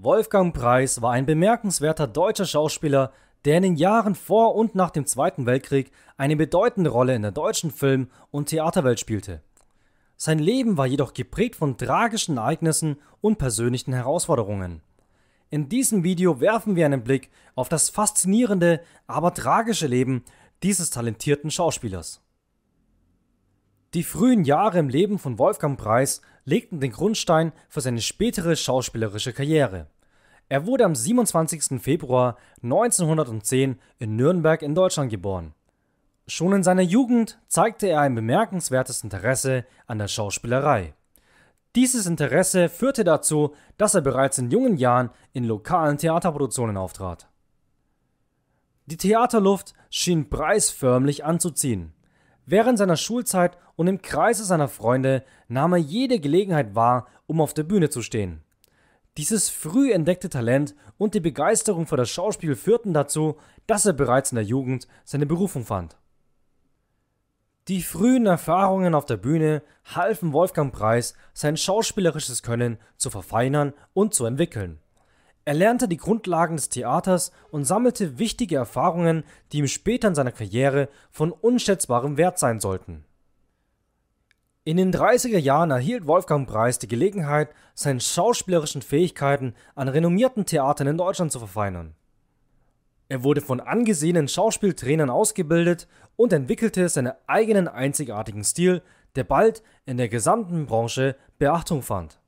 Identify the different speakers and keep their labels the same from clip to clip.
Speaker 1: Wolfgang Preis war ein bemerkenswerter deutscher Schauspieler, der in den Jahren vor und nach dem Zweiten Weltkrieg eine bedeutende Rolle in der deutschen Film- und Theaterwelt spielte. Sein Leben war jedoch geprägt von tragischen Ereignissen und persönlichen Herausforderungen. In diesem Video werfen wir einen Blick auf das faszinierende, aber tragische Leben dieses talentierten Schauspielers. Die frühen Jahre im Leben von Wolfgang Preis legten den Grundstein für seine spätere schauspielerische Karriere. Er wurde am 27. Februar 1910 in Nürnberg in Deutschland geboren. Schon in seiner Jugend zeigte er ein bemerkenswertes Interesse an der Schauspielerei. Dieses Interesse führte dazu, dass er bereits in jungen Jahren in lokalen Theaterproduktionen auftrat. Die Theaterluft schien preisförmlich anzuziehen. Während seiner Schulzeit und im Kreise seiner Freunde nahm er jede Gelegenheit wahr, um auf der Bühne zu stehen. Dieses früh entdeckte Talent und die Begeisterung für das Schauspiel führten dazu, dass er bereits in der Jugend seine Berufung fand. Die frühen Erfahrungen auf der Bühne halfen Wolfgang Preis, sein schauspielerisches Können zu verfeinern und zu entwickeln. Er lernte die Grundlagen des Theaters und sammelte wichtige Erfahrungen, die ihm später in seiner Karriere von unschätzbarem Wert sein sollten. In den 30er Jahren erhielt Wolfgang Preis die Gelegenheit, seine schauspielerischen Fähigkeiten an renommierten Theatern in Deutschland zu verfeinern. Er wurde von angesehenen Schauspieltrainern ausgebildet und entwickelte seinen eigenen einzigartigen Stil, der bald in der gesamten Branche Beachtung fand.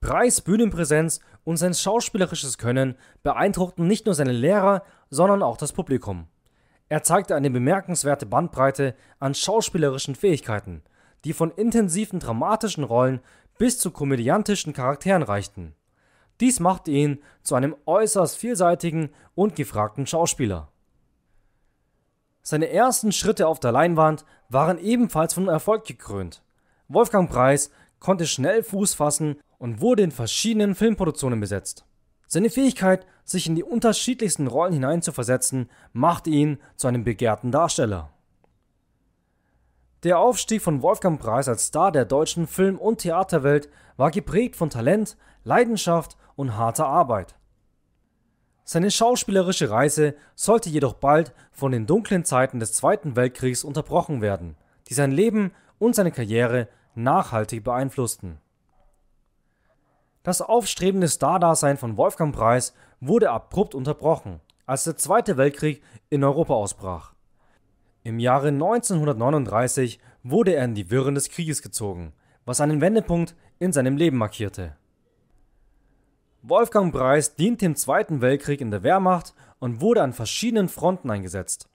Speaker 1: Preis Bühnenpräsenz und sein schauspielerisches Können beeindruckten nicht nur seine Lehrer, sondern auch das Publikum. Er zeigte eine bemerkenswerte Bandbreite an schauspielerischen Fähigkeiten, die von intensiven dramatischen Rollen bis zu komödiantischen Charakteren reichten. Dies machte ihn zu einem äußerst vielseitigen und gefragten Schauspieler. Seine ersten Schritte auf der Leinwand waren ebenfalls von Erfolg gekrönt. Wolfgang Preis konnte schnell Fuß fassen und wurde in verschiedenen Filmproduktionen besetzt. Seine Fähigkeit, sich in die unterschiedlichsten Rollen hineinzuversetzen, machte ihn zu einem begehrten Darsteller. Der Aufstieg von Wolfgang Preis als Star der deutschen Film- und Theaterwelt war geprägt von Talent, Leidenschaft und harter Arbeit. Seine schauspielerische Reise sollte jedoch bald von den dunklen Zeiten des Zweiten Weltkriegs unterbrochen werden, die sein Leben und seine Karriere nachhaltig beeinflussten. Das aufstrebende Stardasein von Wolfgang Preis wurde abrupt unterbrochen, als der Zweite Weltkrieg in Europa ausbrach. Im Jahre 1939 wurde er in die Wirren des Krieges gezogen, was einen Wendepunkt in seinem Leben markierte. Wolfgang Preis diente im Zweiten Weltkrieg in der Wehrmacht und wurde an verschiedenen Fronten eingesetzt.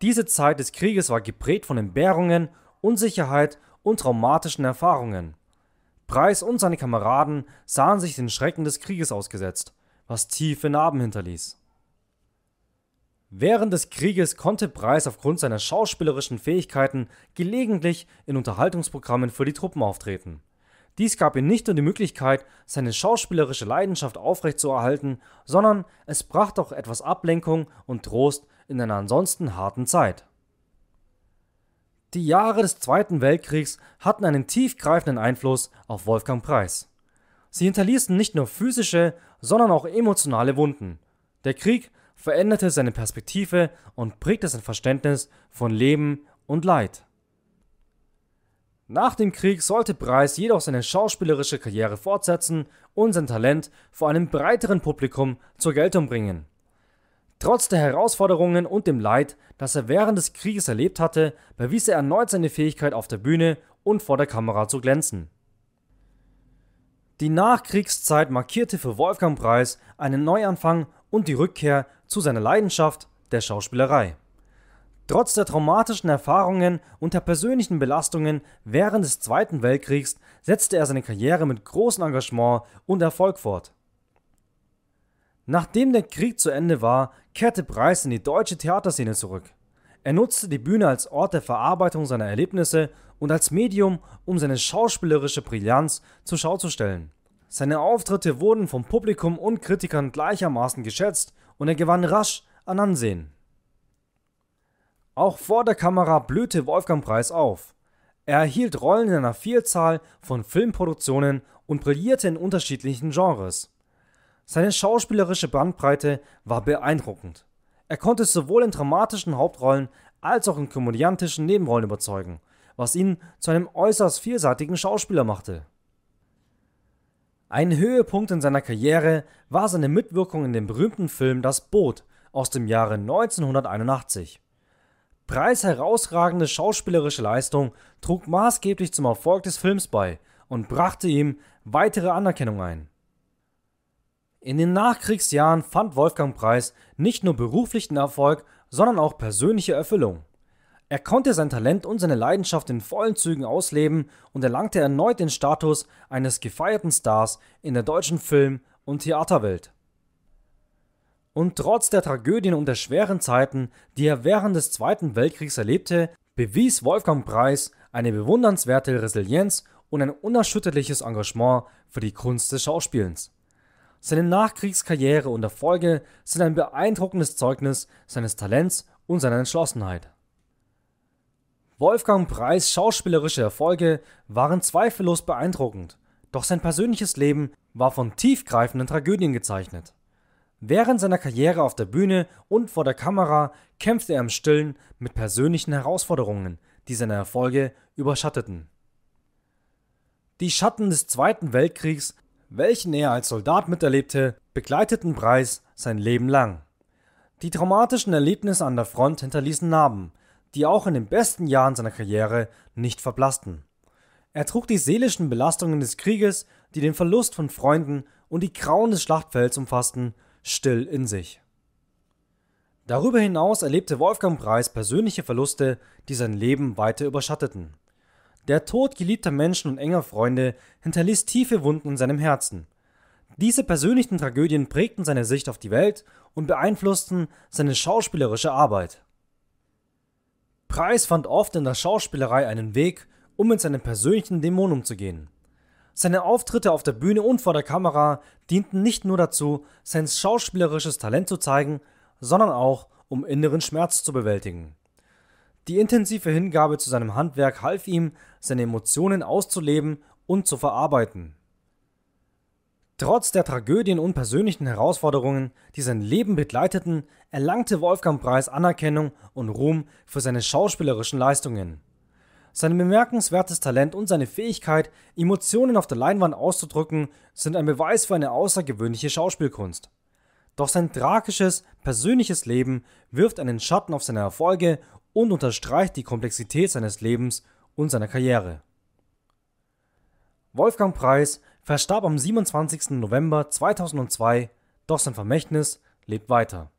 Speaker 1: Diese Zeit des Krieges war geprägt von Entbehrungen, Unsicherheit und traumatischen Erfahrungen. Price und seine Kameraden sahen sich den Schrecken des Krieges ausgesetzt, was tiefe Narben hinterließ. Während des Krieges konnte Price aufgrund seiner schauspielerischen Fähigkeiten gelegentlich in Unterhaltungsprogrammen für die Truppen auftreten. Dies gab ihm nicht nur die Möglichkeit, seine schauspielerische Leidenschaft aufrechtzuerhalten, sondern es brachte auch etwas Ablenkung und Trost in einer ansonsten harten Zeit. Die Jahre des Zweiten Weltkriegs hatten einen tiefgreifenden Einfluss auf Wolfgang Preis. Sie hinterließen nicht nur physische, sondern auch emotionale Wunden. Der Krieg veränderte seine Perspektive und prägte sein Verständnis von Leben und Leid. Nach dem Krieg sollte Preis jedoch seine schauspielerische Karriere fortsetzen und sein Talent vor einem breiteren Publikum zur Geltung bringen. Trotz der Herausforderungen und dem Leid, das er während des Krieges erlebt hatte, bewies er erneut seine Fähigkeit auf der Bühne und vor der Kamera zu glänzen. Die Nachkriegszeit markierte für Wolfgang Preis einen Neuanfang und die Rückkehr zu seiner Leidenschaft der Schauspielerei. Trotz der traumatischen Erfahrungen und der persönlichen Belastungen während des Zweiten Weltkriegs setzte er seine Karriere mit großem Engagement und Erfolg fort. Nachdem der Krieg zu Ende war, kehrte Preis in die deutsche Theaterszene zurück. Er nutzte die Bühne als Ort der Verarbeitung seiner Erlebnisse und als Medium, um seine schauspielerische Brillanz zur Schau zu stellen. Seine Auftritte wurden vom Publikum und Kritikern gleichermaßen geschätzt und er gewann rasch an Ansehen. Auch vor der Kamera blühte Wolfgang Preis auf. Er erhielt Rollen in einer Vielzahl von Filmproduktionen und brillierte in unterschiedlichen Genres. Seine schauspielerische Bandbreite war beeindruckend. Er konnte sowohl in dramatischen Hauptrollen als auch in komödiantischen Nebenrollen überzeugen, was ihn zu einem äußerst vielseitigen Schauspieler machte. Ein Höhepunkt in seiner Karriere war seine Mitwirkung in dem berühmten Film Das Boot aus dem Jahre 1981. Preis herausragende schauspielerische Leistung trug maßgeblich zum Erfolg des Films bei und brachte ihm weitere Anerkennung ein. In den Nachkriegsjahren fand Wolfgang Preis nicht nur beruflichen Erfolg, sondern auch persönliche Erfüllung. Er konnte sein Talent und seine Leidenschaft in vollen Zügen ausleben und erlangte erneut den Status eines gefeierten Stars in der deutschen Film- und Theaterwelt. Und trotz der Tragödien und der schweren Zeiten, die er während des Zweiten Weltkriegs erlebte, bewies Wolfgang Preis eine bewundernswerte Resilienz und ein unerschütterliches Engagement für die Kunst des Schauspielens. Seine Nachkriegskarriere und Erfolge sind ein beeindruckendes Zeugnis seines Talents und seiner Entschlossenheit. Wolfgang Preis schauspielerische Erfolge waren zweifellos beeindruckend, doch sein persönliches Leben war von tiefgreifenden Tragödien gezeichnet. Während seiner Karriere auf der Bühne und vor der Kamera kämpfte er im Stillen mit persönlichen Herausforderungen, die seine Erfolge überschatteten. Die Schatten des Zweiten Weltkriegs welchen er als Soldat miterlebte, begleiteten Preis sein Leben lang. Die traumatischen Erlebnisse an der Front hinterließen Narben, die auch in den besten Jahren seiner Karriere nicht verblassten. Er trug die seelischen Belastungen des Krieges, die den Verlust von Freunden und die Grauen des Schlachtfelds umfassten, still in sich. Darüber hinaus erlebte Wolfgang Preis persönliche Verluste, die sein Leben weiter überschatteten. Der Tod geliebter Menschen und enger Freunde hinterließ tiefe Wunden in seinem Herzen. Diese persönlichen Tragödien prägten seine Sicht auf die Welt und beeinflussten seine schauspielerische Arbeit. Preis fand oft in der Schauspielerei einen Weg, um mit seinem persönlichen Dämon umzugehen. Seine Auftritte auf der Bühne und vor der Kamera dienten nicht nur dazu, sein schauspielerisches Talent zu zeigen, sondern auch, um inneren Schmerz zu bewältigen. Die intensive Hingabe zu seinem Handwerk half ihm, seine Emotionen auszuleben und zu verarbeiten. Trotz der Tragödien und persönlichen Herausforderungen, die sein Leben begleiteten, erlangte Wolfgang Preis Anerkennung und Ruhm für seine schauspielerischen Leistungen. Sein bemerkenswertes Talent und seine Fähigkeit, Emotionen auf der Leinwand auszudrücken, sind ein Beweis für eine außergewöhnliche Schauspielkunst. Doch sein tragisches, persönliches Leben wirft einen Schatten auf seine Erfolge und unterstreicht die Komplexität seines Lebens und seiner Karriere. Wolfgang Preis verstarb am 27. November 2002, doch sein Vermächtnis lebt weiter.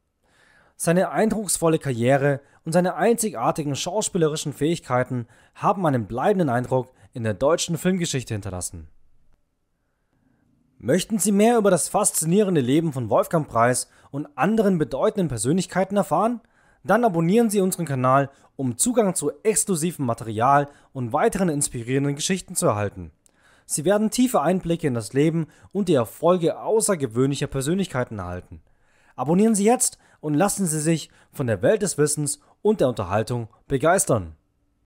Speaker 1: Seine eindrucksvolle Karriere und seine einzigartigen schauspielerischen Fähigkeiten haben einen bleibenden Eindruck in der deutschen Filmgeschichte hinterlassen. Möchten Sie mehr über das faszinierende Leben von Wolfgang Preis und anderen bedeutenden Persönlichkeiten erfahren? dann abonnieren Sie unseren Kanal, um Zugang zu exklusivem Material und weiteren inspirierenden Geschichten zu erhalten. Sie werden tiefe Einblicke in das Leben und die Erfolge außergewöhnlicher Persönlichkeiten erhalten. Abonnieren Sie jetzt und lassen Sie sich von der Welt des Wissens und der Unterhaltung begeistern.